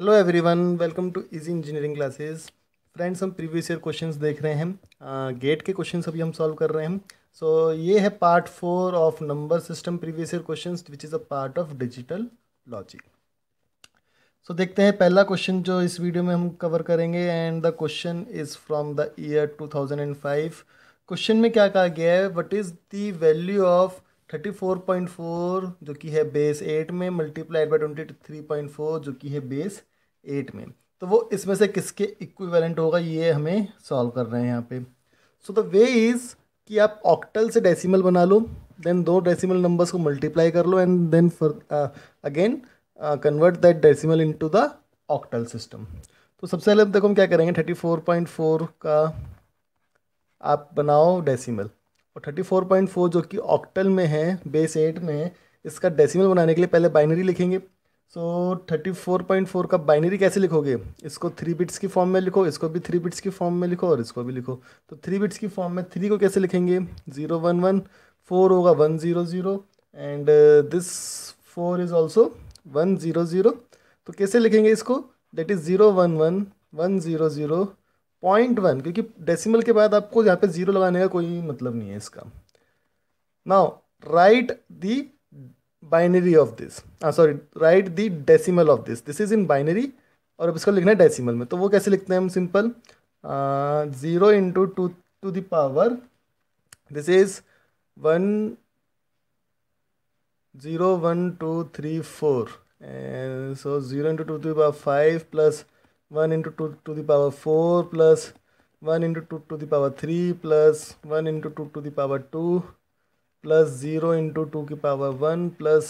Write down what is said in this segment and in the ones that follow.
Hello everyone welcome to easy engineering classes friends हम previous year questions देख रहे हैं गेट के क्वेश्चंस अभी हम सॉल्व कर रहे हैं सो so, ये है part four of number system previous year questions which is a part of digital logic so देखते हैं पहला क्वेश्चन जो इस वीडियो में हम कवर करेंगे and the question is from the year two question में क्या कहा गया है what is the value of thirty four point four जो कि है बेस एट में multiplied by twenty three point four जो कि है बेस एट में तो वो इसमें से किसके इक्विवेलेंट होगा ये हमें सॉल्व कर रहे हैं यहाँ पे सो द वे इज़ कि आप ऑक्टल से डेसिमल बना लो देन दो डेसिमल नंबर्स को मल्टीप्लाई कर लो and then for again convert that decimal into the octal system तो सबसे पहले देखो हम क्या करेंगे थर्टी फोर पॉइंट फोर का आप बनाओ डेसिमल और थर्टी फोर पॉइंट फोर जो कि ऑक्टल में है बेस एट में है इसका डेसिमल बनाने के लिए पहले बाइनरी लिखेंगे so thirty four point four का बाइनरी कैसे लिखोगे इसको थ्री बिट्स की फॉर्म में लिखो इसको भी थ्री बिट्स की फॉर्म में लिखो और इसको भी लिखो तो थ्री बिट्स की फॉर्म में थ्री को कैसे लिखेंगे ज़ीरो वन वन फोर होगा one zero zero and this four is also one zero zero तो कैसे लिखेंगे इसको that is zero one one one zero zero point one क्योंकि डेसिमल के बाद आपको यहाँ पे ज़ीरो लगाने का कोई मतलब नहीं है इसका now write the binary of this sorry write the decimal of this this is in binary और अब इसको लिखना है डेसिमल में तो वो कैसे लिखते हैं हम simple zero into two two the power this is one zero one two three four so zero into two two the power five plus one into two two the power four plus one into two two the power three plus one into two two the power two plus zero into two की power one plus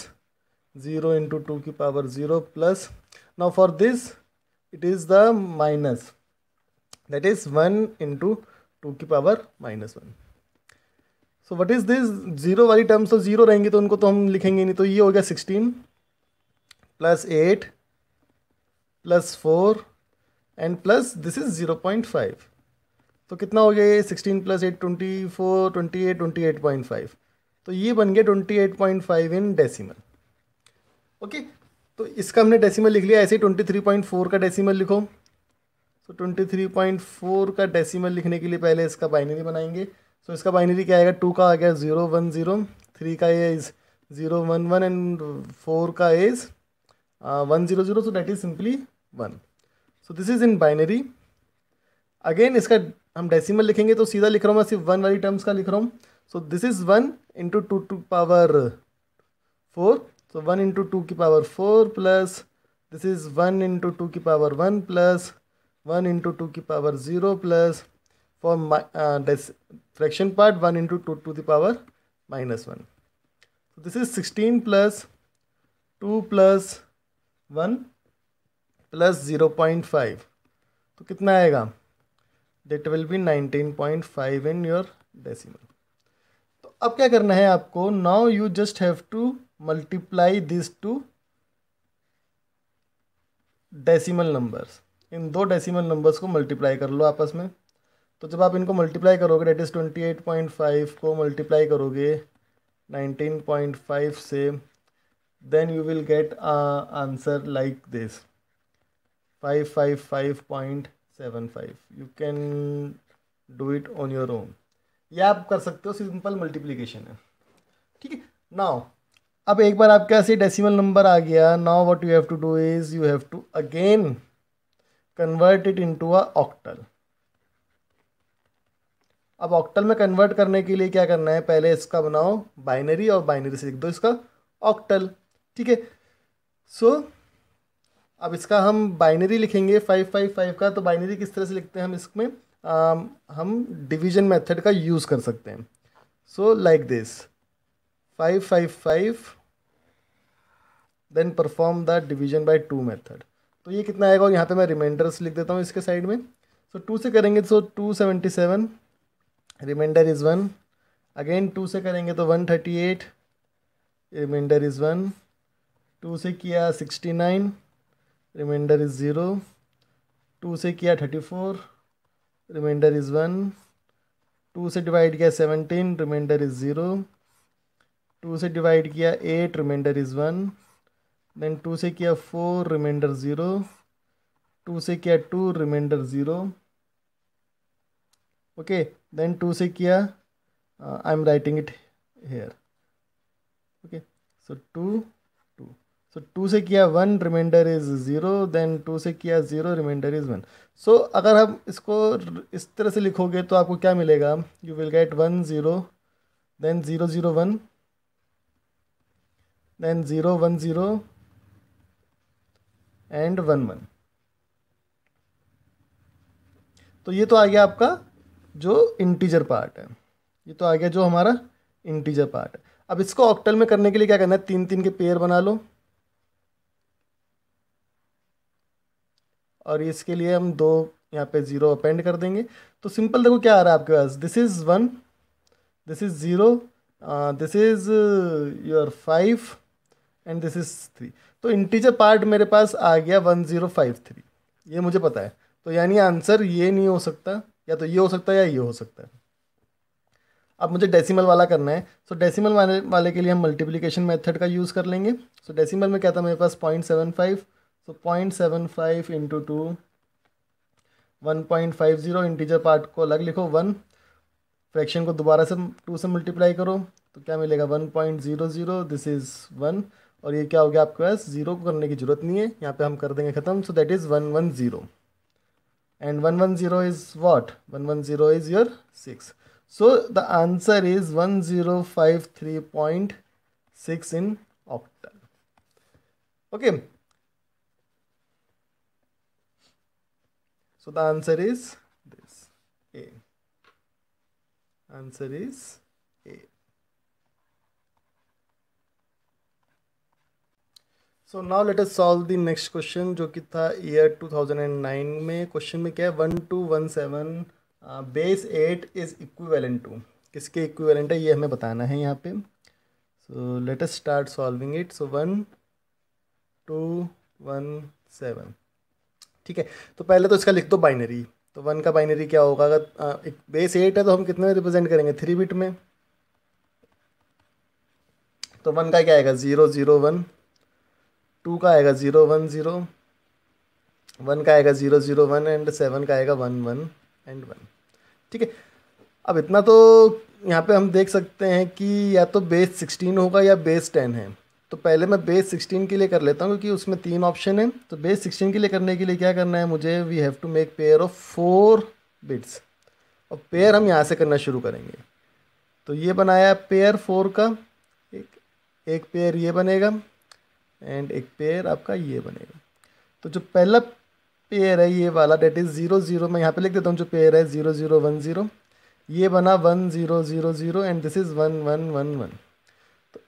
zero into two की power zero plus now for this it is the minus that is one into two की power minus one so what is this zero वाली terms तो zero रहेंगे तो उनको तो हम लिखेंगे नहीं तो ये हो गया sixteen plus eight plus four and plus this is zero point five तो कितना हो गया ये sixteen plus eight twenty four twenty eight twenty eight point five तो ये बन गया twenty eight point five in decimal okay तो इसका हमने डेसीमल लिख लिया ऐसे ही ट्वेंटी थ्री पॉइंट फोर का डेसीमल लिखो सो तो ट्वेंटी थ्री पॉइंट फोर का डेसीमल लिखने के लिए पहले इसका बाइनरी बनाएंगे सो तो so, इसका बाइनरी क्या आएगा टू का आ गया ज़ीरो वन ज़ीरो थ्री का ये is zero one one and four का is one zero zero so that is simply one so this is in binary again इसका हम डेसिमल लिखेंगे तो सीधा लिख रहा हूँ मैं सिर्फ वन वाली टर्म्स का लिख रहा हूँ So this is 1 into 2 to power 4. So 1 into 2 ki power 4 plus this is 1 into 2 ki power 1 plus 1 into 2 ki power 0 plus for my, uh, this fraction part 1 into 2 to the power minus 1. So this is 16 plus 2 plus 1 plus 0 0.5. So कितना आएगा that will be 19.5 in your decimal अब क्या करना है आपको now you just have to multiply this two decimal numbers इन दो decimal numbers को मल्टीप्लाई कर लो आपस में तो जब आप इनको मल्टीप्लाई करोगे that is twenty eight point five को मल्टीप्लाई करोगे नाइनटीन पॉइंट फाइव से then you will get answer like this five five five point seven five you can do it on your own या आप कर सकते हो simple multiplication है ठीक है नाउ अब एक बार आपके ऐसे ये डेसिमल नंबर आ गया now what you have to do is you have to again convert it into a octal अब ऑक्टल में कन्वर्ट करने के लिए क्या करना है पहले इसका बनाओ बाइनरी और बाइनरी से लिख दो इसका ऑक्टल ठीक है सो अब इसका हम बाइनरी लिखेंगे फाइव फाइव फाइव का तो बाइनरी किस तरह से लिखते हैं हम इसमें Um, हम डिवीजन मेथड का यूज़ कर सकते हैं so like this five five five then perform the division by two method तो ये कितना आएगा और यहाँ पे मैं रिमाइंडर्स लिख देता हूँ इसके साइड में सो so, टू से करेंगे so two seventy seven remainder is one again two से करेंगे तो one thirty eight remainder is one two से किया sixty nine remainder is zero two से किया thirty four remainder is one two से डिवाइड किया seventeen remainder is zero two से डिवाइड किया eight remainder is one then two से किया फोर रिमाइंडर ज़ीरो टू से किया two remainder zero okay then two से किया I am writing it here okay so two so two से किया one remainder is zero then two से किया zero remainder is one so अगर हम इसको इस तरह से लिखोगे तो आपको क्या मिलेगा you will get one zero then zero zero one then zero one zero and one one तो ये तो आ गया आपका जो इंटीजर पार्ट है ये तो आ गया जो हमारा इंटीजर पार्ट है अब इसको ऑक्टल में करने के लिए क्या करना है तीन तीन के पेयर बना लो और इसके लिए हम दो यहाँ पे ज़ीरो अपेंड कर देंगे तो सिंपल देखो क्या आ रहा है आपके पास this is one this is zero this is your five and this is three तो इंटीजर पार्ट मेरे पास आ गया वन ज़ीरो फाइव थ्री ये मुझे पता है तो यानी आंसर ये नहीं हो सकता या तो ये हो सकता है या ये हो सकता है अब मुझे डेसिमल वाला करना है सो so, डेसिमल वाले वाले के लिए हम मल्टीप्लिकेशन मेथड का यूज़ कर लेंगे सो so, डेसिमल में क्या था मेरे पास point seven five point seven five into two one point five zero integer part को अलग लिखो वन फ्रैक्शन को दोबारा से टू से मल्टीप्लाई करो तो क्या मिलेगा one point zero zero this is one और ये क्या हो गया आपके पास ज़ीरो को करने की ज़रूरत नहीं है यहाँ पे हम कर देंगे ख़त्म so that is one one zero and one one zero is what one one zero is your six so the answer is one zero five three point six in octal okay So the answer is this A. Answer is A. So now let us solve the next question जो कि था year two thousand and nine में question में क्या है one two one seven base eight is equivalent to किसके equivalent है ये हमें बताना है यहाँ पे so let us start solving it so one two one seven ठीक है तो पहले तो इसका लिख दो बाइनरी तो वन का बाइनरी क्या होगा अगर एक बेस एट है तो हम कितने रिप्रेजेंट करेंगे थ्री बिट में तो वन का क्या आएगा ज़ीरो ज़ीरो वन टू का आएगा ज़ीरो वन ज़ीरो वन का आएगा zero zero one and seven का आएगा वन वन एंड वन ठीक है अब इतना तो यहाँ पे हम देख सकते हैं कि या तो बेस सिक्सटीन होगा या बेस टेन है तो पहले मैं बेस सिक्सटीन के लिए कर लेता हूँ क्योंकि उसमें तीन ऑप्शन है तो बेस सिक्सटीन के लिए करने के लिए क्या करना है मुझे we have to make pair of four bits और पेयर हम यहाँ से करना शुरू करेंगे तो ये बनाया पेयर फोर का एक एक पेयर ये बनेगा एंड एक पेयर आपका ये बनेगा तो जो पहला पेयर है ये वाला डेट इज़ ज़ीरो ज़ीरो मैं यहाँ पे लिख देता हूँ जो पेयर है ज़ीरो ज़ीरो वन ज़ीरो ये बना one zero zero zero and this is one one one one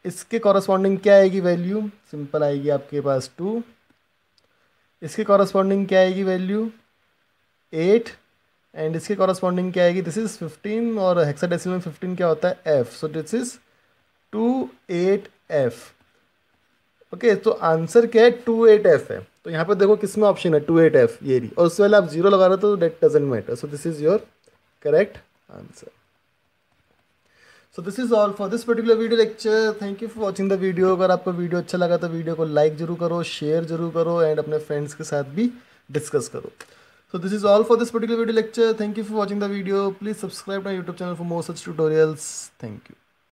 इसके कॉरस्पॉन्डिंग क्या आएगी वैल्यू सिंपल आएगी आपके पास टू इसके कॉरस्पॉन्डिंग क्या आएगी वैल्यू एट एंड इसके कॉरस्पॉन्डिंग क्या आएगी दिस इज़ फिफ्टीन और हेक्सा में फिफ्टीन क्या होता है F so this is two eight F okay तो आंसर क्या है टू एट एफ है तो यहाँ पर देखो किस में ऑप्शन है टू एट एफ ये और उससे पहले आप जीरो लगा रहे हो तो that doesn't matter so this is your correct answer so this is all for this particular video lecture thank you for watching the video अगर आपको वीडियो अच्छा लगा तो वीडियो को लाइक जरूर करो शेयर जरूर करो एंड अपने फ्रेंड्स के साथ भी डिस्कस करो so this is all for this particular video lecture thank you for watching the video please subscribe my YouTube channel for more such tutorials thank you